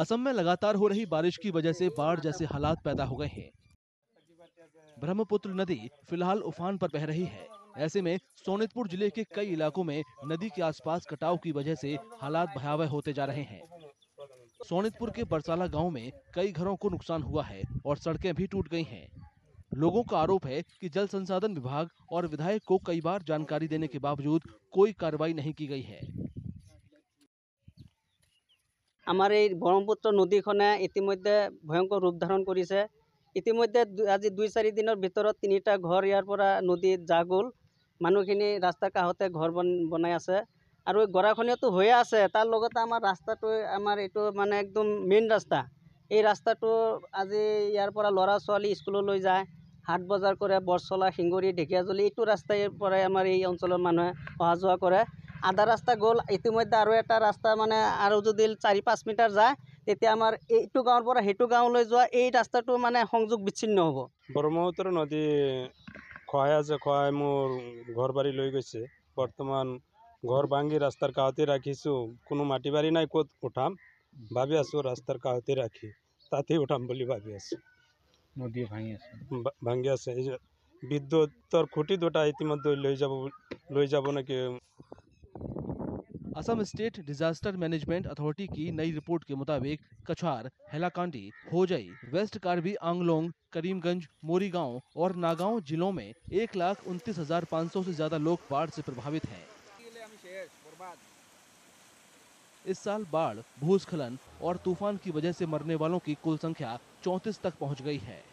असम में लगातार हो रही बारिश की वजह से बाढ़ जैसे हालात पैदा हो गए हैं ब्रह्मपुत्र नदी फिलहाल उफान पर बह रही है ऐसे में सोनितपुर जिले के कई इलाकों में नदी के आसपास कटाव की वजह से हालात भयावह होते जा रहे हैं सोनितपुर के बरसाला गांव में कई घरों को नुकसान हुआ है और सड़कें भी टूट गई हैं लोगों का आरोप है कि जल संसाधन विभाग और विधायक को कई बार जानकारी देने के बावजूद कोई कार्रवाई नहीं की गई है আমাৰ এই ব্ৰহ্মপুত্ৰ নদীখনে ইতিমধ্যে ভয়ংকৰ ৰূপ ধাৰণ কৰিছে ইতিমধ্যে আজি দুই চাৰিদিনৰ ভিতৰত তিনিটা ঘৰ ইয়াৰ পৰা নদীত যা গ'ল মানুহখিনি ৰাস্তাৰ কাষতে ঘৰ বন বনাই আছে আৰু এই গৰাখনীয়াটো হৈয়ে আছে তাৰ লগতে আমাৰ ৰাস্তাটো আমাৰ এইটো মানে একদম মেইন ৰাস্তা এই ৰাস্তাটো আজি ইয়াৰ পৰা ল'ৰা ছোৱালী স্কুললৈ যায় হাট বজাৰ কৰে বৰচলা শিঙৰি ঢেকীয়াজুলি এইটো ৰাস্তাই পৰাই আমাৰ এই অঞ্চলৰ মানুহে অহা যোৱা কৰে আধা ৰাস্তা গ'ল ইতিমধ্যে আৰু এটা ৰাস্তা মানে আৰু যদি চাৰি পাঁচ মিটাৰ যায় তেতিয়া আমাৰ এইটো গাঁৱৰ পৰা সেইটো গাঁৱলৈ যোৱা এই ৰাস্তাটো মানে সংযোগ বিচ্ছিন্ন হ'ব ব্ৰহ্মপুত্ৰ নদী খোৱাই আছে খোৱাই মোৰ ঘৰ বাৰী লৈ গৈছে বৰ্তমান ঘৰ ভাঙি ৰাস্তাৰ কাষতে ৰাখিছোঁ কোনো মাটি বাৰী নাই ক'ত উঠাম ভাবি আছোঁ ৰাস্তাৰ কাষতে ৰাখি তাতেই উঠাম বুলি ভাবি আছোঁ নদী ভাঙি আছে ভাঙি আছে বিদ্যুতৰ খুঁটি দুটা ইতিমধ্যে লৈ যাব লৈ যাব নেকি Assam state disaster management authority की नई रिपोर्ट के मुताबिक कछार हेलाकांडी होजई वेस्ट कार्बी आंगलोंग करीमगंज मोरीगांव और नागांव जिलों में एक लाख उनतीस हजार पाँच सौ ऐसी ज्यादा लोग बाढ़ से प्रभावित हैं इस साल बाढ़ भूस्खलन और तूफान की वजह से मरने वालों की कुल संख्या चौंतीस तक पहुंच गई है